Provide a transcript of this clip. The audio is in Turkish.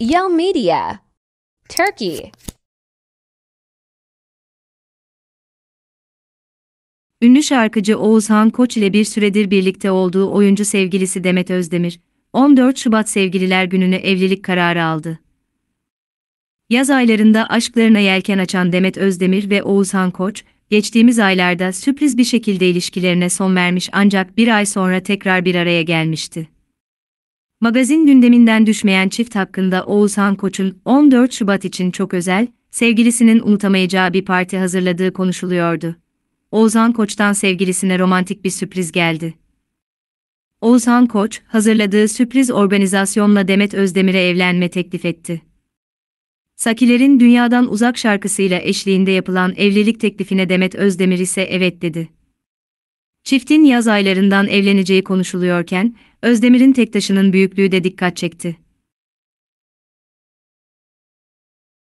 Yell Media Turkey Ünlü şarkıcı Oğuzhan Koç ile bir süredir birlikte olduğu oyuncu sevgilisi Demet Özdemir, 14 Şubat Sevgililer Günü'nü evlilik kararı aldı. Yaz aylarında aşklarına yelken açan Demet Özdemir ve Oğuzhan Koç, geçtiğimiz aylarda sürpriz bir şekilde ilişkilerine son vermiş ancak bir ay sonra tekrar bir araya gelmişti. Magazin gündeminden düşmeyen çift hakkında Oğuzhan Koç'un 14 Şubat için çok özel, sevgilisinin unutamayacağı bir parti hazırladığı konuşuluyordu. Oğuzhan Koç'tan sevgilisine romantik bir sürpriz geldi. Oğuzhan Koç, hazırladığı sürpriz organizasyonla Demet Özdemir'e evlenme teklif etti. Sakiler'in Dünyadan Uzak şarkısıyla eşliğinde yapılan evlilik teklifine Demet Özdemir ise evet dedi. Çiftin yaz aylarından evleneceği konuşuluyorken, Özdemir'in tektaşının büyüklüğü de dikkat çekti.